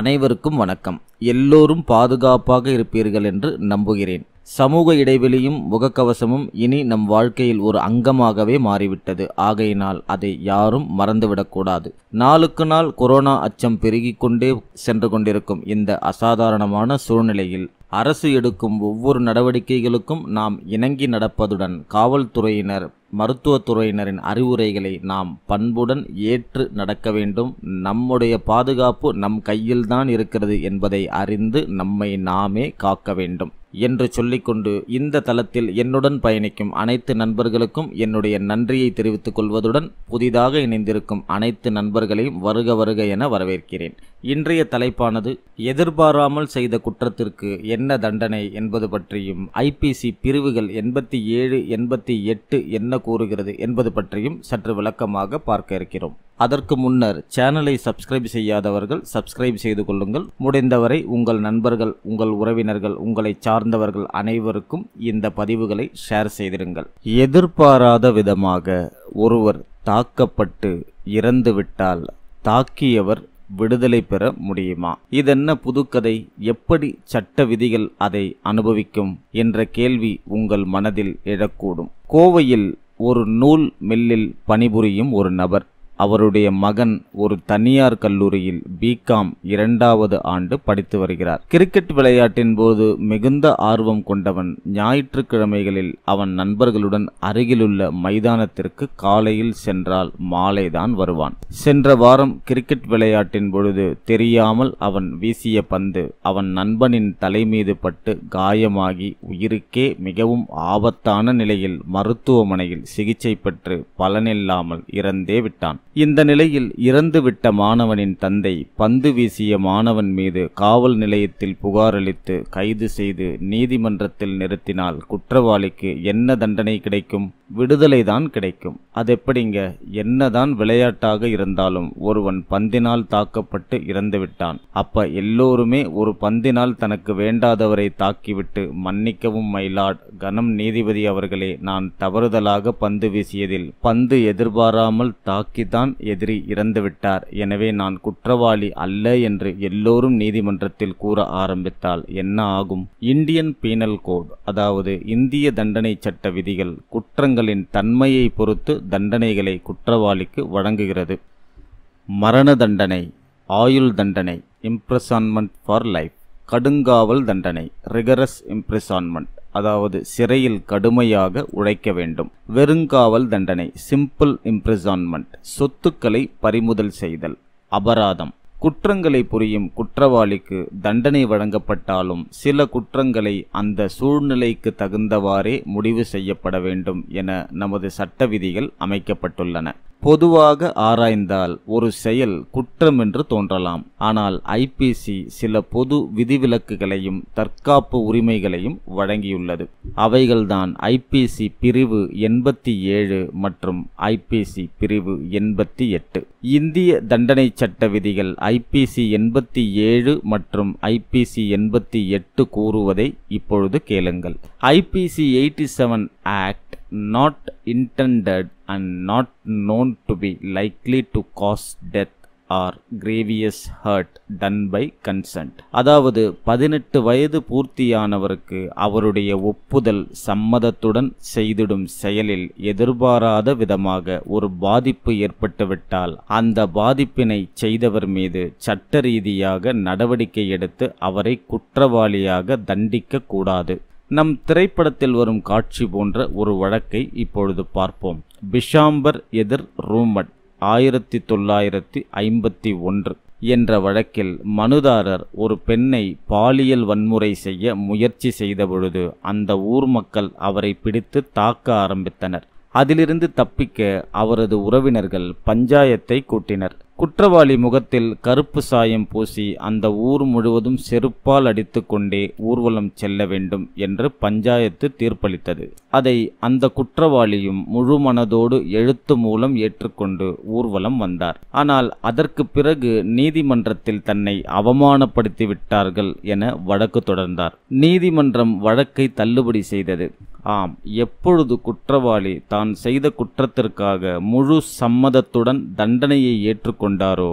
அனைவருக்கும் வணக்கம் எல்லோரும் பாதுகாப்பாக இருப்பீர்கள் என்று நம்புகிறேன் சமூக இடைவெளியும் முகக்கவசமும் இனி நம் வாழ்க்கையில் ஒரு அங்கமாகவே மாறிவிட்டது ஆகையினால் அதை யாரும் மறந்துவிடக்கூடாது நாளுக்கு நாள் கொரோனா அச்சம் பெருகிக் கொண்டே சென்று கொண்டிருக்கும் இந்த அசாதாரணமான சூழ்நிலையில் அரசு எடுக்கும் ஒவ்வொரு நடவடிக்கைகளுக்கும் நாம் இணங்கி நடப்பதுடன் காவல்துறையினர் மருத்துவத்துறையினரின் அறிவுரைகளை நாம் பண்புடன் ஏற்று நடக்க வேண்டும் நம்முடைய பாதுகாப்பு நம் கையில்தான் இருக்கிறது என்பதை அறிந்து நம்மை நாமே காக்க வேண்டும் என்று சொல்லிக்கொண்டு இந்த தளத்தில் என்னுடன் பயணிக்கும் அனைத்து நண்பர்களுக்கும் என்னுடைய நன்றியை தெரிவித்துக் கொள்வதுடன் புதிதாக இணைந்திருக்கும் அனைத்து நண்பர்களையும் வருக வருக என வரவேற்கிறேன் இன்றைய தலைப்பானது எதிர்பாராமல் செய்த குற்றத்திற்கு என்ன தண்டனை என்பது பற்றியும் ஐபிசி பிரிவுகள் எண்பத்தி ஏழு எண்பத்தி எட்டு என்ன கூறுகிறது என்பது பற்றியும் சற்று விளக்கமாக பார்க்க இருக்கிறோம் அதற்கு முன்னர் சேனலை சப்ஸ்கிரைப் செய்யாதவர்கள் சப்ஸ்கிரைப் செய்து கொள்ளுங்கள் முடிந்தவரை உங்கள் நண்பர்கள் உங்கள் உறவினர்கள் உங்களை சார்ந்தவர்கள் அனைவருக்கும் இந்த பதிவுகளை ஷேர் செய்திருங்கள் எதிர்பாராத விதமாக ஒருவர் தாக்கப்பட்டு இறந்துவிட்டால் தாக்கியவர் விடுதலை பெற முடியுமா இதென்ன புதுக்கதை எப்படி சட்ட விதிகள் அதை அனுபவிக்கும் என்ற கேள்வி உங்கள் மனதில் எழக்கூடும் கோவையில் ஒரு நூல் மில்லில் பணிபுரியும் ஒரு நபர் அவருடைய மகன் ஒரு தனியார் கல்லூரியில் பிகாம் இரண்டாவது ஆண்டு படித்து வருகிறார் கிரிக்கெட் விளையாட்டின் போது மிகுந்த ஆர்வம் கொண்டவன் ஞாயிற்றுக்கிழமைகளில் அவன் நண்பர்களுடன் அருகிலுள்ள மைதானத்திற்கு காலையில் சென்றால் மாலைதான் வருவான் சென்ற வாரம் கிரிக்கெட் விளையாட்டின் பொழுது தெரியாமல் அவன் வீசிய பந்து அவன் நண்பனின் தலைமீது பட்டு காயமாகி உயிருக்கே மிகவும் ஆபத்தான நிலையில் மருத்துவமனையில் சிகிச்சை பெற்று பலனில்லாமல் இறந்தே விட்டான் இந்த நிலையில் இறந்துவிட்ட மாணவனின் தந்தை பந்து வீசிய மாணவன் மீது காவல் நிலையத்தில் புகாரளித்து கைது செய்து நீதிமன்றத்தில் நிறுத்தினால் குற்றவாளிக்கு என்ன தண்டனை கிடைக்கும் விடுதலை தான் கிடைக்கும் அது எப்படிங்க என்னதான் விளையாட்டாக இருந்தாலும் ஒருவன் பந்தினால் தாக்கப்பட்டு இறந்துவிட்டான் அப்ப எல்லோருமே ஒரு பந்தினால் தனக்கு வேண்டாதவரை தாக்கிவிட்டு மன்னிக்கவும் மயிலாட் கனம் நீதிபதி அவர்களே நான் தவறுதலாக பந்து வீசியதில் பந்து எதிர்பாராமல் தாக்கித்தான் எதிரி இறந்துவிட்டார் எனவே நான் குற்றவாளி அல்ல என்று எல்லோரும் நீதிமன்றத்தில் கூற ஆரம்பித்தால் என்ன ஆகும் இந்தியன் பீனல் கோட் அதாவது இந்திய தண்டனை சட்ட விதிகள் குற்றங்கள் குற்றங்களின் தன்மையை பொறுத்து தண்டனைகளை குற்றவாளிக்கு வழங்குகிறது மரண தண்டனை ஆயுள் தண்டனை இம்ப்ரெசான்மெண்ட் ஃபார் லைஃப் கடுங்காவல் தண்டனை ரிகரஸ் இம்ப்ரெசான்மெண்ட் அதாவது சிறையில் கடுமையாக உழைக்க வேண்டும் வெறுங்காவல் தண்டனை சிம்பிள் இம்ப்ரெசான்மெண்ட் சொத்துக்களை பறிமுதல் செய்தல் அபராதம் குற்றங்களை புரியும் குற்றவாளிக்கு தண்டனை வழங்கப்பட்டாலும் சில குற்றங்களை அந்த சூழ்நிலைக்கு தகுந்தவாறே முடிவு செய்யப்பட வேண்டும் என நமது சட்ட விதிகள் அமைக்கப்பட்டுள்ளன பொதுவாக ஆராய்ந்தால் ஒரு செயல் குற்றம் என்று தோன்றலாம் ஆனால் ஐபிசி சில பொது விதிவிலக்குகளையும் தற்காப்பு உரிமைகளையும் வழங்கியுள்ளது அவைகள்தான் ஐபிசி பிரிவு எண்பத்தி ஏழு மற்றும் ஐபிசி பிரிவு எண்பத்தி எட்டு இந்திய தண்டனை சட்ட விதிகள் ஐபிசி எண்பத்தி ஏழு மற்றும் ஐபிசி எண்பத்தி எட்டு கூறுவதை இப்பொழுது கேளுங்கள் IPC eighty seven act not intended and not known to be likely to cause death or grievous hurt done by consent அதாவது பதினெட்டு வயது பூர்த்தியானவருக்கு அவருடைய ஒப்புதல் சம்மதத்துடன் செய்திடும் செயலில் எதிர்பாராத விதமாக ஒரு பாதிப்பு ஏற்பட்டுவிட்டால் அந்த பாதிப்பினை செய்தவர் மீது சட்ட ரீதியாக நடவடிக்கை எடுத்து அவரை குற்றவாளியாக தண்டிக்க கூடாது நம் திரைப்படத்தில் வரும் காட்சி போன்ற ஒரு வழக்கை இப்பொழுது பார்ப்போம் பிஷாம்பர் எதிர் ரூமட் ஆயிரத்தி தொள்ளாயிரத்தி ஐம்பத்தி ஒன்று என்ற வழக்கில் மனுதாரர் ஒரு பெண்ணை பாலியல் வன்முறை செய்ய முயற்சி செய்தபொழுது அந்த ஊர் மக்கள் அவரை பிடித்து தாக்க ஆரம்பித்தனர் அதிலிருந்து தப்பிக்க அவரது உறவினர்கள் பஞ்சாயத்தை கூட்டினர் குற்றவாளி முகத்தில் கருப்பு சாயம் பூசி அந்த ஊர் முழுவதும் செருப்பால் அடித்து கொண்டே ஊர்வலம் செல்ல வேண்டும் என்று பஞ்சாயத்து தீர்ப்பளித்தது அதை அந்த குற்றவாளியும் முழு மனதோடு எழுத்து மூலம் ஏற்றுக்கொண்டு ஊர்வலம் வந்தார் ஆனால் அதற்கு பிறகு நீதிமன்றத்தில் தன்னை அவமானப்படுத்தி விட்டார்கள் என வழக்கு தொடர்ந்தார் நீதிமன்றம் வழக்கை தள்ளுபடி செய்தது ஆம் எப்பொழுது குற்றவாளி தான் செய்த குற்றத்திற்காக முழு சம்மதத்துடன் தண்டனையை ஏற்றுக்கொண்டாரோ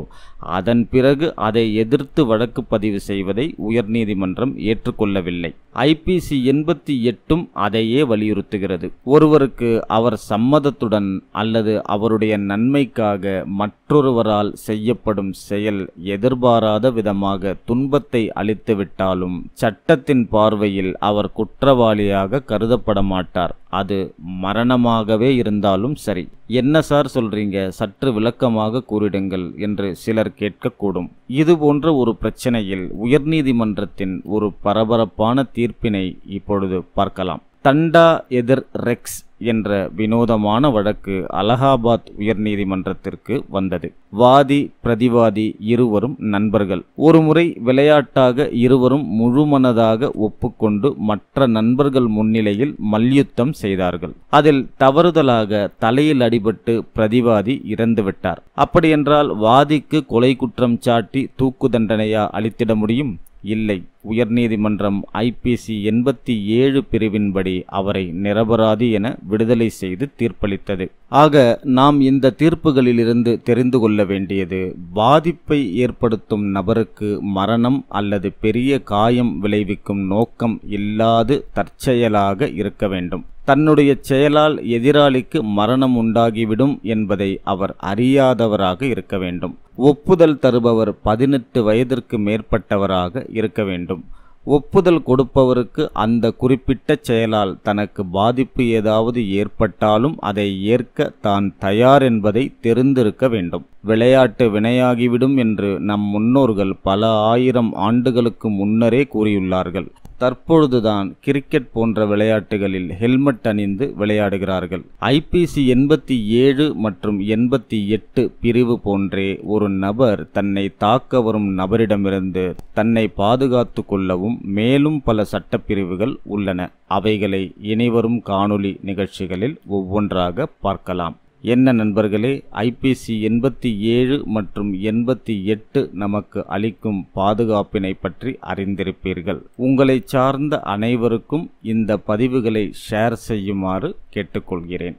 அதன் பிறகு அதை எதிர்த்து வழக்கு பதிவு செய்வதை உயர்நீதிமன்றம் ஏற்றுக்கொள்ளவில்லை ஐபிசி எண்பத்தி எட்டும் அதையே வலியுறுத்துகிறது ஒருவருக்கு அவர் சம்மதத்துடன் அல்லது அவருடைய நன்மைக்காக மற்றொருவரால் செய்யப்படும் செயல் எதிர்பாராத விதமாக துன்பத்தை அளித்துவிட்டாலும் சட்டத்தின் பார்வையில் அவர் குற்றவாளியாக கருதப்பட மாட்டார் அது மரணமாகவே இருந்தாலும் சரி என்ன சார் சொல்கிறீங்க சற்று விளக்கமாக கூறிடுங்கள் என்று சிலர் கேட்கக்கூடும் இதுபோன்ற ஒரு பிரச்சனையில் உயர்நீதிமன்றத்தின் ஒரு பரபரப்பான தீர்ப்பினை இப்பொழுது பார்க்கலாம் தண்டா எதிர் ரெக்ஸ் என்ற வினோதமான வழக்கு அலகாபாத் உயர்நீதிமன்றத்திற்கு வந்தது வாதி பிரதிவாதி இருவரும் நண்பர்கள் ஒருமுறை விளையாட்டாக இருவரும் முழுமனதாக ஒப்புக்கொண்டு மற்ற நண்பர்கள் முன்னிலையில் மல்யுத்தம் செய்தார்கள் அதில் தவறுதலாக தலையில் அடிபட்டு பிரதிவாதி இறந்துவிட்டார் அப்படியென்றால் வாதிக்கு கொலை குற்றம் சாட்டி தூக்கு தண்டனையா அளித்திட முடியும் இல்லை உயர்நீதிமன்றம் ஐபிசி எண்பத்தி ஏழு பிரிவின்படி அவரை நிரபராதி என விடுதலை செய்து தீர்ப்பளித்தது ஆக நாம் இந்த தீர்ப்புகளிலிருந்து தெரிந்து கொள்ள வேண்டியது பாதிப்பை ஏற்படுத்தும் நபருக்கு மரணம் அல்லது பெரிய காயம் விளைவிக்கும் நோக்கம் இல்லாது தற்செயலாக இருக்க வேண்டும் தன்னுடைய செயலால் எதிராளிக்கு மரணம் உண்டாகிவிடும் என்பதை அவர் அறியாதவராக இருக்க வேண்டும் ஒப்புதல் தருபவர் பதினெட்டு வயதிற்கு மேற்பட்டவராக இருக்க வேண்டும் வேண்டும் ஒப்புதல் கொடுப்பவருக்கு அந்த குறிப்பிட்ட செயலால் தனக்கு பாதிப்பு ஏதாவது ஏற்பட்டாலும் அதை ஏற்க தான் தயார் என்பதை தெரிந்திருக்க வேண்டும் விளையாட்டு வினையாகிவிடும் என்று நம் முன்னோர்கள் பல ஆயிரம் ஆண்டுகளுக்கு முன்னரே கூறியுள்ளார்கள் தற்பொழுதுதான் கிரிக்கெட் போன்ற விளையாட்டுகளில் ஹெல்மெட் அணிந்து விளையாடுகிறார்கள் ஐபிசி எண்பத்தி ஏழு மற்றும் எண்பத்தி எட்டு பிரிவு போன்றே ஒரு நபர் தன்னை தாக்க வரும் நபரிடமிருந்து தன்னை பாதுகாத்து கொள்ளவும் மேலும் பல சட்டப்பிரிவுகள் உள்ளன அவைகளை இனிவரும் காணொலி நிகழ்ச்சிகளில் ஒவ்வொன்றாக பார்க்கலாம் என்ன நண்பர்களே ஐபிசி எண்பத்தி ஏழு மற்றும் எண்பத்தி எட்டு நமக்கு அளிக்கும் பாதுகாப்பினை பற்றி அறிந்திருப்பீர்கள் உங்களை சார்ந்த அனைவருக்கும் இந்த பதிவுகளை ஷேர் செய்யுமாறு கேட்டுக்கொள்கிறேன்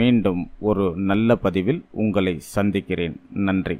மீண்டும் ஒரு நல்ல பதிவில் உங்களை சந்திக்கிறேன் நன்றி